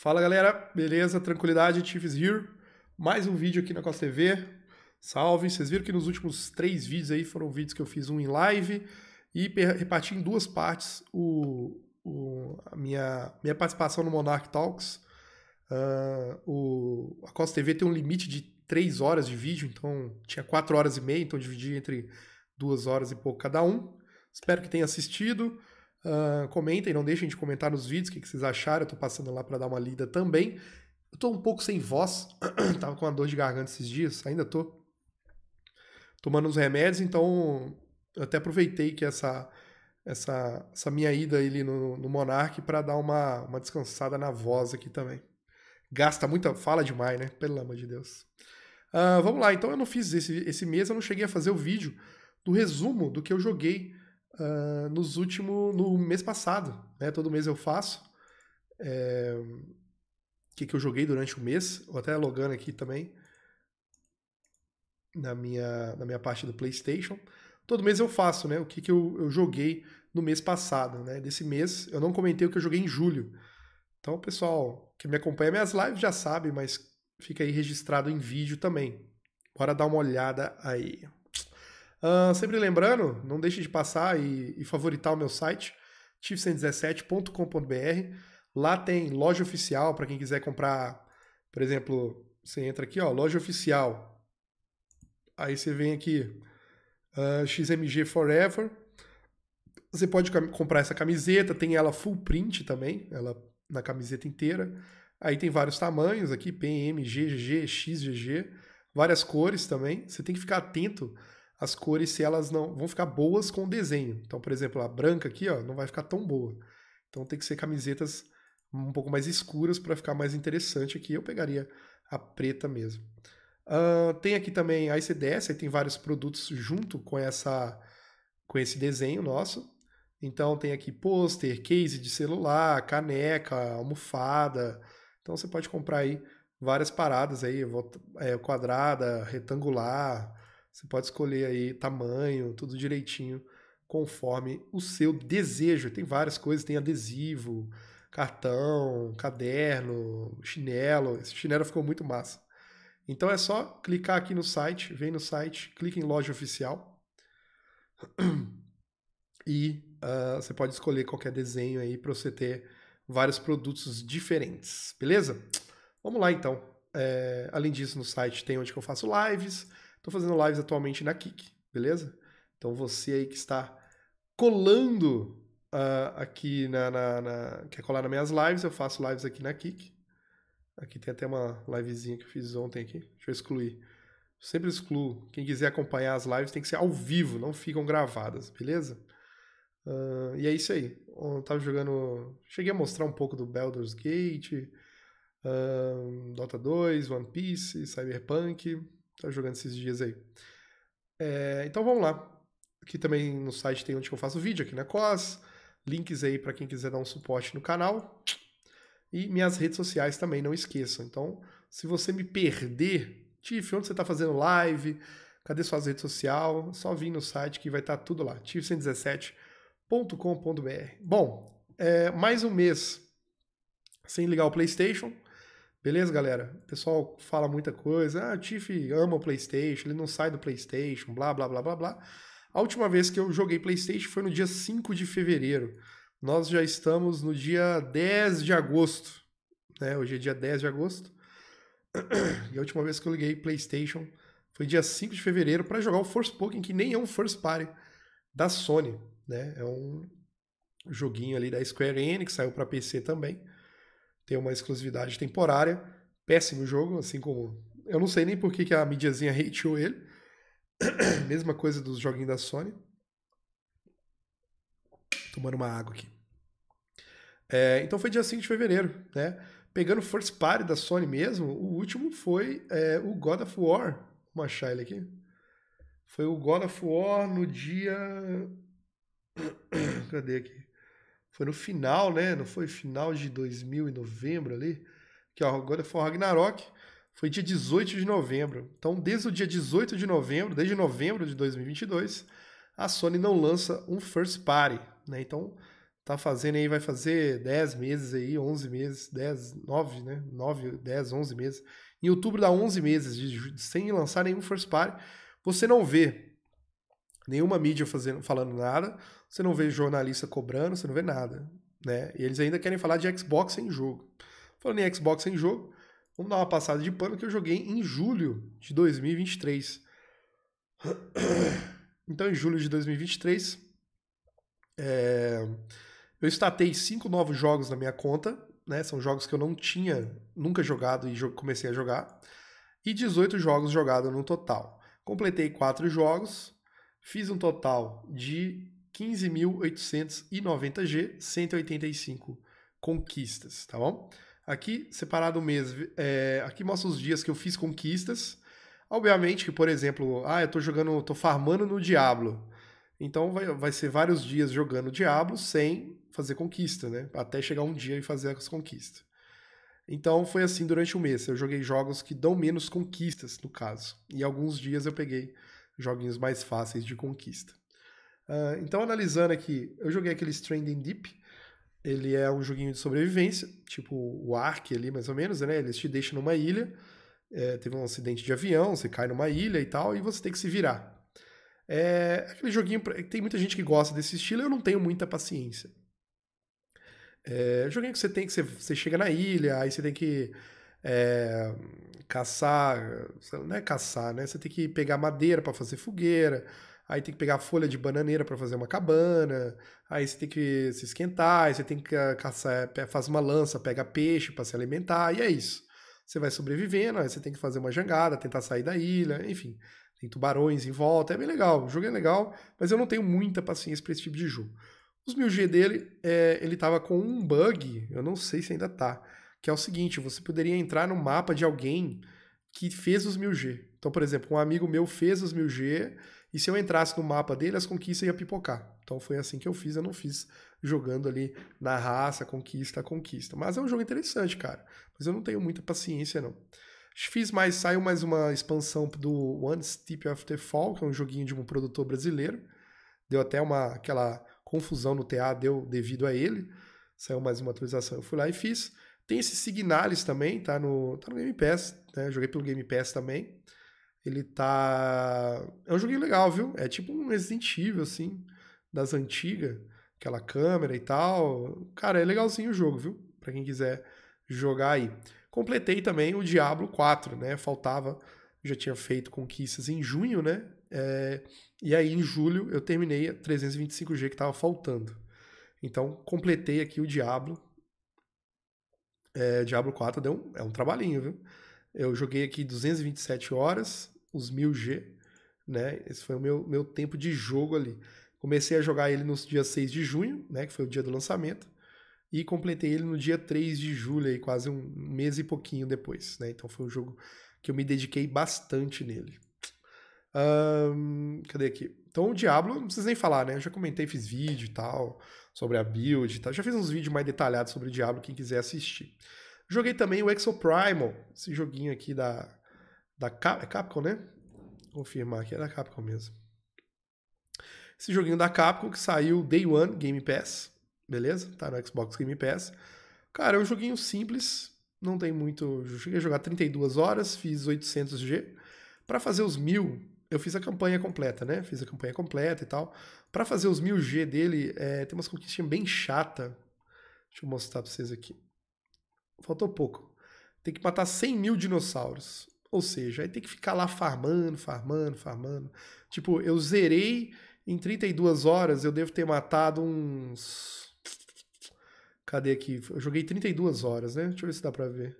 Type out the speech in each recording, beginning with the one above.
Fala galera, beleza? Tranquilidade, Chiefs here. Mais um vídeo aqui na Costa TV. Salve! Vocês viram que nos últimos três vídeos aí foram vídeos que eu fiz um em live e reparti em duas partes o, o a minha, minha participação no Monarch Talks. Uh, o, a Costa TV tem um limite de três horas de vídeo, então tinha quatro horas e meia, então dividi entre duas horas e pouco cada um. Espero que tenha assistido. Uh, comentem, não deixem de comentar nos vídeos o que, que vocês acharam. Eu tô passando lá para dar uma lida também. Eu tô um pouco sem voz, tava com uma dor de garganta esses dias, ainda tô tomando uns remédios, então até aproveitei que essa essa, essa minha ida ali no, no Monark para dar uma, uma descansada na voz aqui também. Gasta muita, fala demais, né? Pelo amor de Deus. Uh, vamos lá, então eu não fiz esse, esse mês, eu não cheguei a fazer o vídeo do resumo do que eu joguei uh, nos últimos, no mês passado, né? Todo mês eu faço. É, eh, o que, que eu joguei durante o mês, ou até logando aqui também na minha, na minha parte do PlayStation. Todo mês eu faço, né? O que, que eu, eu joguei no mês passado, né? Desse mês eu não comentei o que eu joguei em julho. Então, pessoal que me acompanha minhas lives já sabe, mas fica aí registrado em vídeo também. Bora dar uma olhada aí. Uh, sempre lembrando, não deixe de passar e, e favoritar o meu site, tif117.com.br. Lá tem loja oficial para quem quiser comprar, por exemplo, você entra aqui, ó, loja oficial. Aí você vem aqui, uh, XMG Forever. Você pode comprar essa camiseta, tem ela full print também, ela na camiseta inteira. Aí tem vários tamanhos aqui, PM, GG, XGG, várias cores também. Você tem que ficar atento as cores se elas não vão ficar boas com o desenho. Então, por exemplo, a branca aqui, ó, não vai ficar tão boa. Então tem que ser camisetas um pouco mais escuras para ficar mais interessante aqui. Eu pegaria a preta mesmo. Uh, tem aqui também a ICDS, aí tem vários produtos junto com essa com esse desenho nosso. Então tem aqui pôster, case de celular, caneca, almofada. Então você pode comprar aí várias paradas aí, é, quadrada, retangular, você pode escolher aí tamanho, tudo direitinho, conforme o seu desejo. Tem várias coisas, tem adesivo, cartão, caderno, chinelo. Esse chinelo ficou muito massa. Então é só clicar aqui no site, vem no site, clica em loja oficial e uh, você pode escolher qualquer desenho aí para você ter vários produtos diferentes, beleza? Vamos lá então. É, além disso, no site tem onde eu faço lives, Estou fazendo lives atualmente na Kik, beleza? Então você aí que está colando uh, aqui na, na, na, Quer colar nas minhas lives? Eu faço lives aqui na Kik. Aqui tem até uma livezinha que eu fiz ontem aqui. Deixa eu excluir. sempre excluo. Quem quiser acompanhar as lives tem que ser ao vivo, não ficam gravadas, beleza? Uh, e é isso aí. Eu tava jogando. Cheguei a mostrar um pouco do Baldur's Gate, uh, Dota 2, One Piece, Cyberpunk. Tá jogando esses dias aí. É, então vamos lá. Aqui também no site tem onde eu faço vídeo, aqui na COS. Links aí para quem quiser dar um suporte no canal. E minhas redes sociais também, não esqueçam. Então, se você me perder, Tiff, onde você está fazendo live? Cadê suas redes sociais? Só vir no site que vai estar tá tudo lá. tiff117.com.br Bom, é, mais um mês sem ligar o PlayStation. Beleza, galera? O pessoal fala muita coisa. Ah, o Tiff ama o PlayStation, ele não sai do PlayStation, blá, blá, blá, blá, blá. A última vez que eu joguei PlayStation foi no dia 5 de fevereiro. Nós já estamos no dia 10 de agosto. Né? Hoje é dia 10 de agosto. E a última vez que eu liguei PlayStation foi dia 5 de fevereiro para jogar o Force Pokémon, que nem é um First Party da Sony. Né? É um joguinho ali da Square Enix, saiu para PC também tem uma exclusividade temporária. Péssimo jogo, assim como. Eu não sei nem por que, que a mídiazinha hateou ele. Mesma coisa dos joguinhos da Sony. Tomando uma água aqui. É, então foi dia 5 de fevereiro, né? Pegando First Party da Sony mesmo, o último foi é, o God of War. Vamos achar ele aqui. Foi o God of War no dia. Cadê aqui? Foi no final, né? Não foi final de 2000 e novembro ali? Que agora foi o Ragnarok. Foi dia 18 de novembro. Então, desde o dia 18 de novembro, desde novembro de 2022, a Sony não lança um first party, né? Então, tá fazendo aí, vai fazer 10 meses aí, 11 meses, 10, 9, né? 9, 10, 11 meses. Em outubro dá 11 meses de, de, sem lançar nenhum first party. Você não vê nenhuma mídia fazendo, falando nada, você não vê jornalista cobrando, você não vê nada. Né? E eles ainda querem falar de Xbox em jogo. Falando em Xbox em jogo, vamos dar uma passada de pano que eu joguei em julho de 2023. Então, em julho de 2023, é... Eh, eu estatei cinco novos jogos na minha conta. Né? São jogos que eu não tinha nunca jogado e comecei a jogar. E 18 jogos jogados no total. Completei quatro jogos, Fiz um total de 15.890G, 185 conquistas, tá bom? Aqui, separado o mês, é, aqui mostra os dias que eu fiz conquistas. Obviamente que, por exemplo, ah, eu tô jogando, tô farmando no Diablo. Então vai, vai ser vários dias jogando Diablo sem fazer conquista, né? Até chegar um dia e fazer as conquistas. Então foi assim durante o mês. Eu joguei jogos que dão menos conquistas, no caso. E alguns dias eu peguei joguinhos mais fáceis de conquista. Uh, então, analisando aqui, eu joguei aquele Stranding Deep. Ele é um joguinho de sobrevivência, tipo o Ark ali, mais ou menos, né? Eles te deixam numa ilha, é, teve um acidente de avião, você cai numa ilha e tal, e você tem que se virar. É aquele joguinho, tem muita gente que gosta desse estilo, eu não tenho muita paciência. É, joguinho que você tem que você, você chega na ilha, aí você tem que é, caçar, não é caçar, né? Você tem que pegar madeira para fazer fogueira, aí tem que pegar folha de bananeira para fazer uma cabana, aí você tem que se esquentar, aí você tem que ah, caçar, eh, faz uma lança, pega peixe para se alimentar, e é isso. Você vai sobrevivendo, aí você tem que fazer uma jangada, tentar sair da ilha, enfim. Tem tubarões em volta, é bem legal, o jogo é legal, mas eu não tenho muita paciência para esse tipo de jogo. Os mil g dele, é, ele tava com um bug, eu não sei se ainda tá, que é o seguinte: você poderia entrar no mapa de alguém que fez os 1000G. Então, por exemplo, um amigo meu fez os 1000G e se eu entrasse no mapa dele, as conquistas iam pipocar. Então foi assim que eu fiz, eu não fiz jogando ali na raça, conquista, conquista. Mas é um jogo interessante, cara. Mas eu não tenho muita paciência, não. Fiz mais, saiu mais uma expansão do One Step After Fall, que é um joguinho de um produtor brasileiro. Deu até uma aquela confusão no TA, deu devido a ele. Saiu mais uma atualização, eu fui lá e fiz. Tem esse Signalis também, tá no, tá no Game Pass, né? Joguei pelo Game Pass também. Ele tá. É um joguinho legal, viu? É tipo um Resident Evil, assim, das antigas, aquela câmera e tal. Cara, é legalzinho o jogo, viu? Pra quem quiser jogar aí. Completei também o Diablo 4, né? Faltava, já tinha feito conquistas em junho, né? É... E aí, em julho, eu terminei a 325G que tava faltando. Então, completei aqui o Diablo, é, Diablo 4 deu um, é um trabalhinho, viu? Eu joguei aqui 227 horas, os 1000G, né? Esse foi o meu, meu tempo de jogo ali. Comecei a jogar ele no dia 6 de junho, né? Que foi o dia do lançamento. E completei ele no dia 3 de julho, aí, quase um mês e pouquinho depois, né? Então foi um jogo que eu me dediquei bastante nele. cadê aqui? Então o Diablo, não precisa nem falar, né? Eu já comentei, fiz vídeo e tal sobre a build, tal. já fiz uns vídeos mais detalhados sobre o Diablo, quem quiser assistir. Joguei também o Exo Primal, esse joguinho aqui da, da Cap, é Capcom, né? Vou confirmar aqui, é da Capcom mesmo. Esse joguinho da Capcom que saiu Day One Game Pass, beleza? Tá no Xbox Game Pass. Cara, é um joguinho simples, não tem muito. Eu cheguei a jogar 32 horas, fiz 800G. Para fazer os mil, eu fiz a campanha completa, né? Fiz a campanha completa e tal. Para fazer os 1000G dele, é, tem umas conquistas bem chata. Deixa eu mostrar para vocês aqui. Faltou pouco. Tem que matar 100 mil dinossauros. Ou seja, aí tem que ficar lá farmando, farmando, farmando. Tipo, eu zerei em 32 horas, eu devo ter matado uns. Cadê aqui? Eu joguei 32 horas, né? Deixa eu ver se dá pra ver.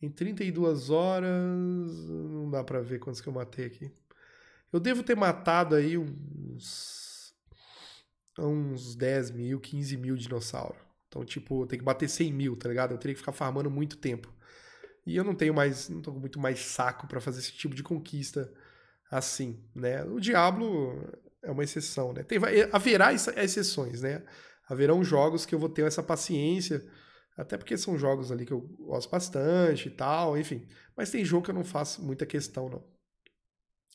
Em 32 horas, não dá para ver quantos que eu matei aqui. Eu devo ter matado aí uns. uns 10 mil, 15 mil dinossauros. Então, tipo, tem que bater 100 mil, tá ligado? Eu teria que ficar farmando muito tempo. E eu não tenho mais. não tô com muito mais saco para fazer esse tipo de conquista assim, né? O Diablo é uma exceção, né? Tem, haverá exceções, né? Haverão jogos que eu vou ter essa paciência até porque são jogos ali que eu gosto bastante e tal, enfim. Mas tem jogo que eu não faço muita questão, não.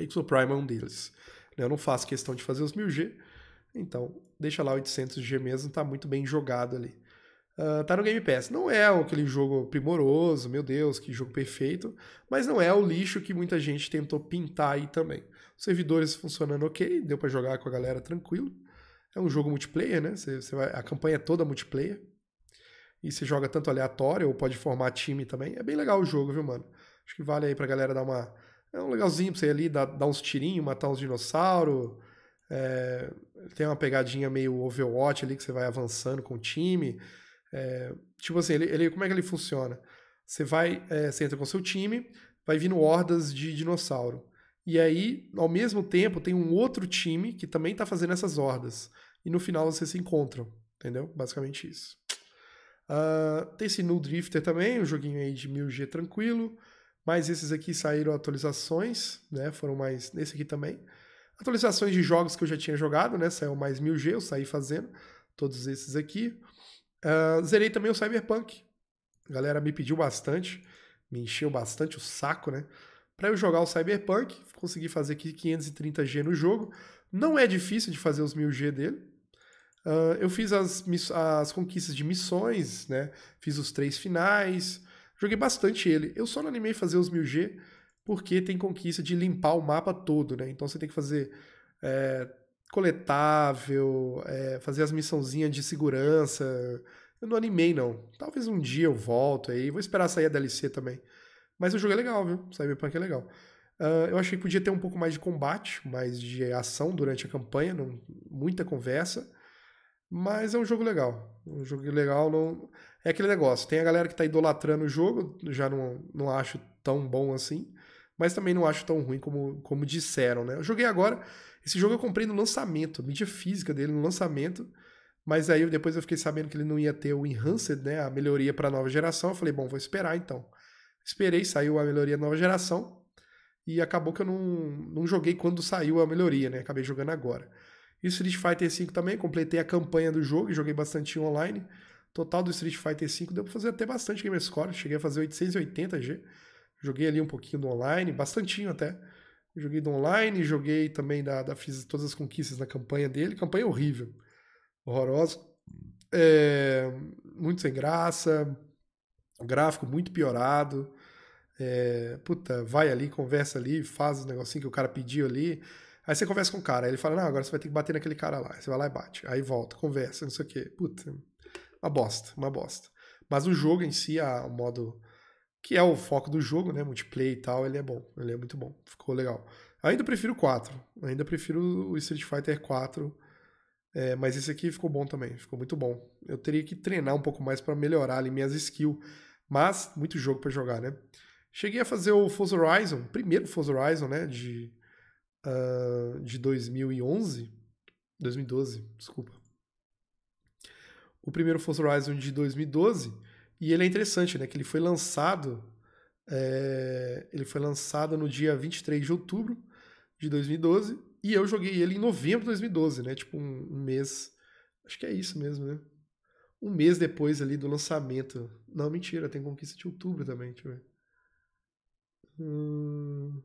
Exo Prime é um deles. Né? Eu não faço questão de fazer os 1000G, então deixa lá 800G mesmo, tá muito bem jogado ali. Uh, tá no Game Pass. Não é aquele jogo primoroso, meu Deus, que jogo perfeito, mas não é o lixo que muita gente tentou pintar aí também. Os servidores funcionando ok, deu para jogar com a galera tranquilo. É um jogo multiplayer, né? Você, você vai, a campanha é toda multiplayer e se joga tanto aleatório ou pode formar time também. É bem legal o jogo, viu, mano? Acho que vale aí pra galera dar uma. É um legalzinho pra você ir ali, dar, dar uns tirinhos, matar uns dinossauros. É... Tem uma pegadinha meio Overwatch ali que você vai avançando com o time. É... Tipo assim, ele, ele, como é que ele funciona? Você vai, é, você entra com seu time, vai vindo hordas de dinossauro. E aí, ao mesmo tempo, tem um outro time que também tá fazendo essas hordas. E no final vocês se encontram, entendeu? Basicamente isso. Uh, tem esse Null Drifter também, um joguinho aí de 1000G tranquilo. Mas esses aqui saíram atualizações, né? Foram mais. Nesse aqui também. Atualizações de jogos que eu já tinha jogado, né? Saiu mais 1000G, eu saí fazendo todos esses aqui. Uh, zerei também o Cyberpunk. A galera me pediu bastante, me encheu bastante o saco, né? Para eu jogar o Cyberpunk, consegui fazer aqui 530G no jogo. Não é difícil de fazer os 1000G dele, Uh, eu fiz as, as conquistas de missões, né? Fiz os três finais. Joguei bastante ele. Eu só não animei fazer os 1000G porque tem conquista de limpar o mapa todo, né? Então você tem que fazer é, coletável, é, fazer as missãozinhas de segurança. Eu não animei, não. Talvez um dia eu volto aí. Vou esperar sair a DLC também. Mas o jogo é legal, viu? Cyberpunk é legal. Uh, eu achei que podia ter um pouco mais de combate, mais de ação durante a campanha, não, muita conversa. Mas é um jogo legal. Um jogo legal. Não... É aquele negócio. Tem a galera que tá idolatrando o jogo, já não, não acho tão bom assim. Mas também não acho tão ruim como, como disseram, né? Eu joguei agora. Esse jogo eu comprei no lançamento, mídia física dele no lançamento. Mas aí depois eu fiquei sabendo que ele não ia ter o Enhanced, né? A melhoria para nova geração. Eu falei, bom, vou esperar então. Esperei, saiu a melhoria nova geração. E acabou que eu não, não joguei quando saiu a melhoria, né? Acabei jogando agora. E Street Fighter V também, completei a campanha do jogo e joguei bastante online. Total do Street Fighter V deu pra fazer até bastante game score, cheguei a fazer 880G. Joguei ali um pouquinho do online, bastantinho até. Joguei do online, joguei também da, da fiz todas as conquistas na campanha dele. Campanha horrível, horrorosa, é, muito sem graça, gráfico muito piorado. É, puta, vai ali, conversa ali, faz o negocinho que o cara pediu ali. Aí você conversa com o cara, aí ele fala, não, agora você vai ter que bater naquele cara lá. Aí você vai lá e bate. Aí volta, conversa, não sei o quê. Puta, uma bosta, uma bosta. Mas o jogo em si, a, o modo que é o foco do jogo, né, multiplayer e tal, ele é bom, ele é muito bom, ficou legal. Ainda prefiro o 4, ainda prefiro o Street Fighter 4, é, mas esse aqui ficou bom também, ficou muito bom. Eu teria que treinar um pouco mais para melhorar ali minhas skills, mas muito jogo para jogar, né? Cheguei a fazer o Forza Horizon, primeiro Forza Horizon, né, de uh, de 2011, 2012, desculpa. O primeiro Forza Horizon de 2012, e ele é interessante, né? Que ele foi lançado, é, ele foi lançado no dia 23 de outubro de 2012, e eu joguei ele em novembro de 2012, né? Tipo um, um mês, acho que é isso mesmo, né? Um mês depois ali do lançamento. Não, mentira, tem conquista de outubro também, deixa eu ver. Hum...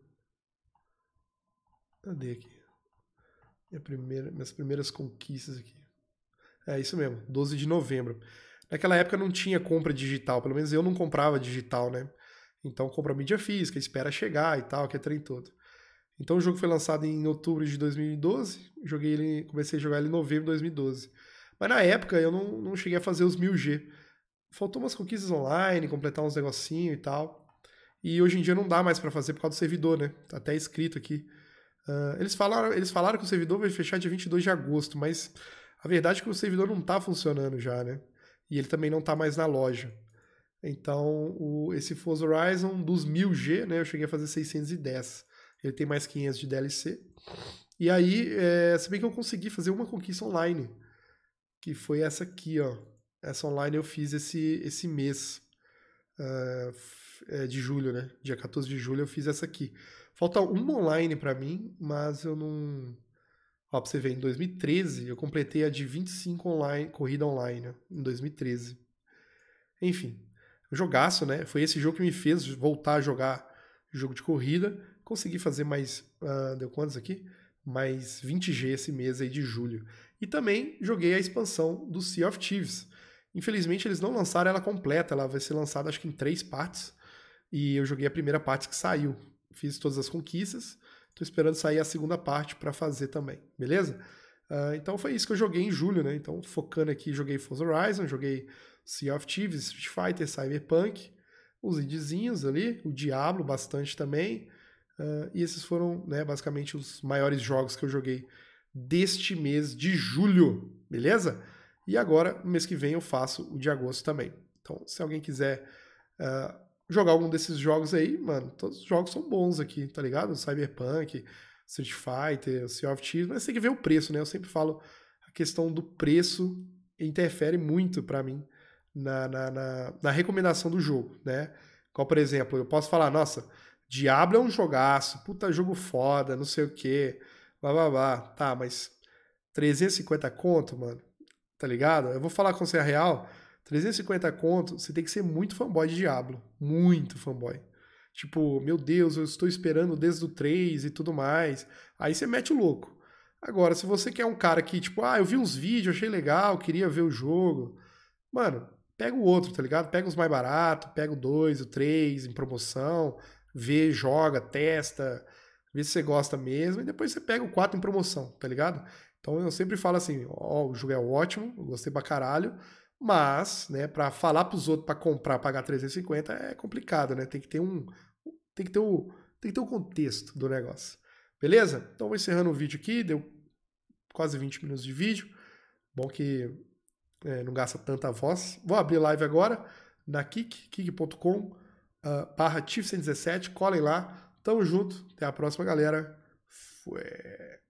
Cadê aqui? Minha primeira, minhas primeiras conquistas aqui. É isso mesmo, 12 de novembro. Naquela época não tinha compra digital, pelo menos eu não comprava digital, né? Então compra mídia física, espera chegar e tal, que é trem todo. Então o jogo foi lançado em outubro de 2012, joguei ele, comecei a jogar ele em novembro de 2012. Mas na época eu não, não cheguei a fazer os 1000G. Faltou umas conquistas online, completar uns negocinhos e tal. E hoje em dia não dá mais para fazer por causa do servidor, né? Tá até escrito aqui. Uh, eles, falaram, eles falaram que o servidor vai fechar dia 22 de agosto, mas a verdade é que o servidor não está funcionando já, né? E ele também não está mais na loja. Então, o, esse Forza Horizon dos 1000G, né? Eu cheguei a fazer 610. Ele tem mais 500 de DLC. E aí, é, se bem que eu consegui fazer uma conquista online, que foi essa aqui, ó. Essa online eu fiz esse, esse mês uh, de julho, né? Dia 14 de julho eu fiz essa aqui. Falta uma online para mim, mas eu não. Ó, pra você ver, em 2013 eu completei a de 25 online, corrida online, né? em 2013. Enfim, jogaço, né? Foi esse jogo que me fez voltar a jogar jogo de corrida. Consegui fazer mais. Uh, deu quantos aqui? Mais 20G esse mês aí de julho. E também joguei a expansão do Sea of Thieves. Infelizmente eles não lançaram ela completa, ela vai ser lançada acho que em três partes. E eu joguei a primeira parte que saiu fiz todas as conquistas. Estou esperando sair a segunda parte para fazer também, beleza? Uh, então foi isso que eu joguei em julho, né? Então, focando aqui, joguei Forza Horizon, joguei Sea of Thieves, Street Fighter, Cyberpunk, os indizinhos ali, o Diablo bastante também. Uh, e esses foram, né, basicamente os maiores jogos que eu joguei deste mês de julho, beleza? E agora, no mês que vem, eu faço o de agosto também. Então, se alguém quiser uh, jogar algum desses jogos aí, mano, todos os jogos são bons aqui, tá ligado? Cyberpunk, Street Fighter, Sea of Thieves, mas tem que ver o preço, né? Eu sempre falo, a questão do preço interfere muito para mim na, na, na, na, recomendação do jogo, né? Qual, por exemplo, eu posso falar, nossa, Diablo é um jogaço, puta jogo foda, não sei o quê, blá blá blá. Tá, mas 350 conto, mano, tá ligado? Eu vou falar com você a real, 350 conto, você tem que ser muito fanboy de Diablo. Muito fanboy. Tipo, meu Deus, eu estou esperando desde o 3 e tudo mais. Aí você mete o louco. Agora, se você quer um cara que, tipo, ah, eu vi uns vídeos, achei legal, queria ver o jogo. Mano, pega o outro, tá ligado? Pega os mais baratos, pega o 2, o 3 em promoção, vê, joga, testa, vê se você gosta mesmo, e depois você pega o 4 em promoção, tá ligado? Então eu sempre falo assim, ó, oh, o jogo é ótimo, gostei pra caralho, mas, né, para falar para os outros para comprar, pagar 350 é complicado, né? Tem que ter um tem que ter o tem que ter o contexto do negócio. Beleza? Então vou encerrando o vídeo aqui, deu quase 20 minutos de vídeo. Bom que é, não gasta tanta voz. Vou abrir live agora na Kik, kik.com uh, ah, barra tif 117, colhem lá. Tamo junto, até a próxima, galera. Fui.